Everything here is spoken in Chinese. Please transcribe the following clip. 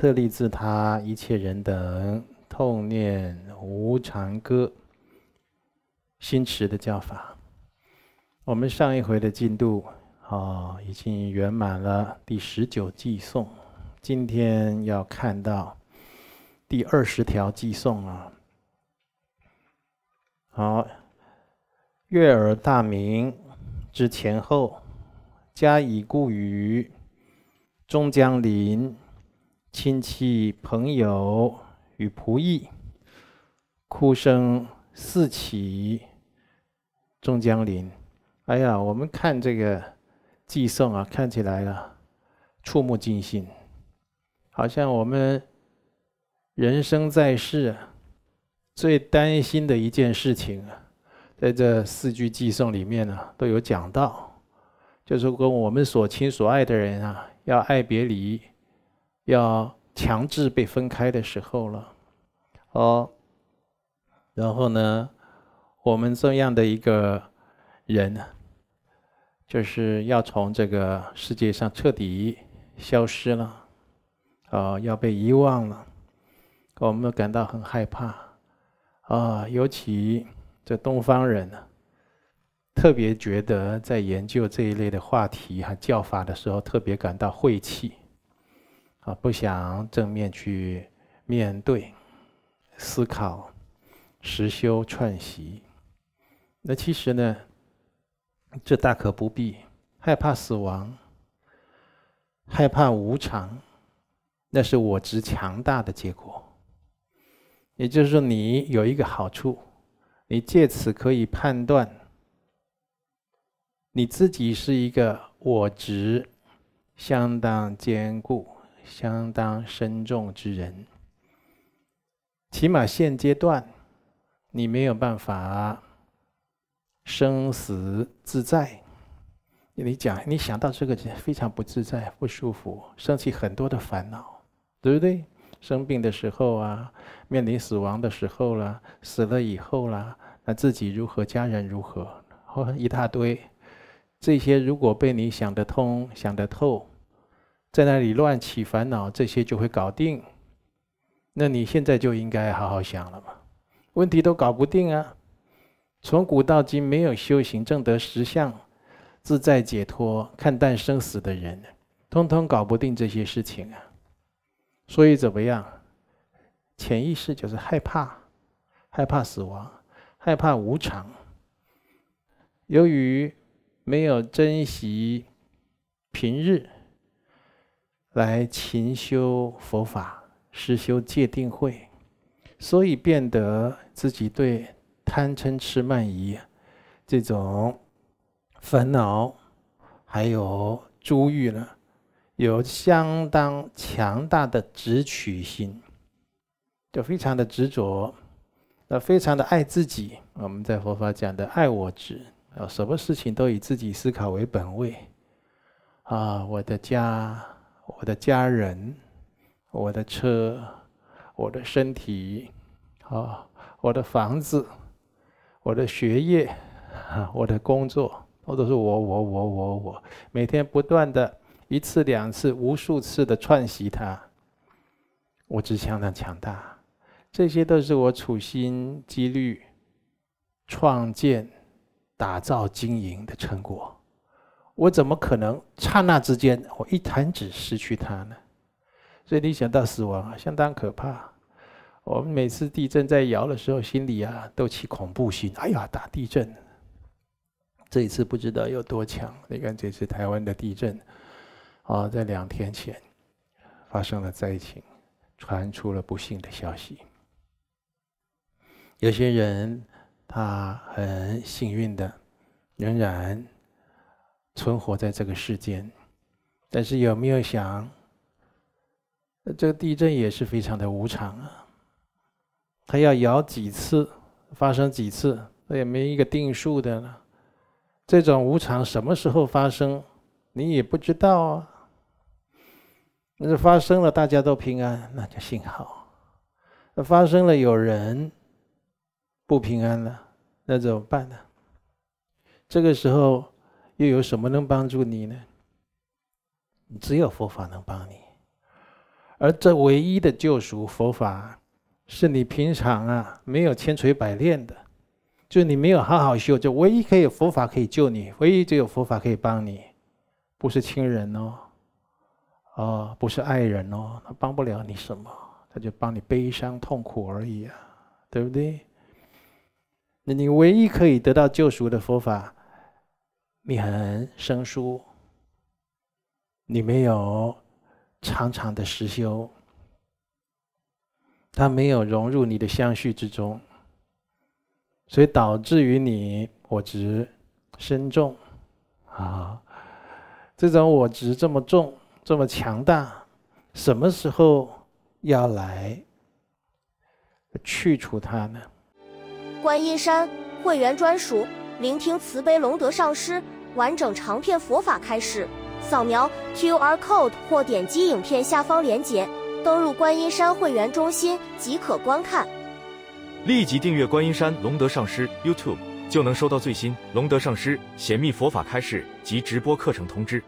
特立自他一切人等痛念无常歌，新持的叫法。我们上一回的进度啊，已经圆满了第十九寄送，今天要看到第二十条寄送啊。好，月儿大明之前后加以故语，终将临。亲戚朋友与仆役，哭声四起，终将临。哎呀，我们看这个祭诵啊，看起来啊，触目惊心，好像我们人生在世最担心的一件事情，啊，在这四句祭诵里面呢都有讲到，就是跟我们所亲所爱的人啊，要爱别离。要强制被分开的时候了，哦，然后呢，我们这样的一个人，就是要从这个世界上彻底消失了，啊，要被遗忘了，我们感到很害怕，啊，尤其这东方人呢，特别觉得在研究这一类的话题和叫法的时候，特别感到晦气。啊，不想正面去面对、思考、实修、串习，那其实呢，这大可不必。害怕死亡，害怕无常，那是我执强大的结果。也就是说，你有一个好处，你借此可以判断你自己是一个我执相当坚固。相当深重之人，起码现阶段你没有办法生死自在。你讲，你想到这个就非常不自在、不舒服，生起很多的烦恼，对不对？生病的时候啊，面临死亡的时候啦，死了以后啦，那自己如何，家人如何，或一大堆，这些如果被你想得通、想得透。在那里乱起烦恼，这些就会搞定。那你现在就应该好好想了嘛？问题都搞不定啊！从古到今，没有修行正得实相、自在解脱、看淡生死的人，通通搞不定这些事情啊。所以怎么样？潜意识就是害怕，害怕死亡，害怕无常。由于没有珍惜平日。来勤修佛法，实修戒定慧，所以变得自己对贪嗔痴慢疑这种烦恼，还有诸欲呢，有相当强大的执取心，就非常的执着，那非常的爱自己。我们在佛法讲的爱我执啊，什么事情都以自己思考为本位啊，我的家。我的家人，我的车，我的身体，啊，我的房子，我的学业，我的工作，我都是我，我，我，我，我每天不断的一次两次，无数次的串习它，我只想让强大，这些都是我处心积虑创建、打造、经营的成果。我怎么可能刹那之间，我一弹指失去他呢？所以你想到死亡，相当可怕。我们每次地震在摇的时候，心里啊都起恐怖心。哎呀，打地震！这一次不知道有多强。你看这次台湾的地震，啊，在两天前发生了灾情，传出了不幸的消息。有些人他很幸运的，仍然。存活在这个世间，但是有没有想，这个地震也是非常的无常啊！它要摇几次，发生几次，那也没一个定数的。这种无常什么时候发生，你也不知道啊。那是发生了，大家都平安，那就幸好；那发生了，有人不平安了，那怎么办呢？这个时候。又有什么能帮助你呢？只有佛法能帮你，而这唯一的救赎佛法，是你平常啊没有千锤百炼的，就你没有好好修，就唯一可以佛法可以救你，唯一只有佛法可以帮你，不是亲人哦，哦，不是爱人哦，他帮不了你什么，他就帮你悲伤痛苦而已啊，对不对？那你唯一可以得到救赎的佛法。你很生疏，你没有长长的实修，它没有融入你的相续之中，所以导致于你我执深重啊！这种我执这么重、这么强大，什么时候要来去除它呢？观音山会员专属。聆听慈悲龙德上师完整长篇佛法开示，扫描 Q R code 或点击影片下方链接，登入观音山会员中心即可观看。立即订阅观音山龙德上师 YouTube，就能收到最新龙德上师显密佛法开示及直播课程通知。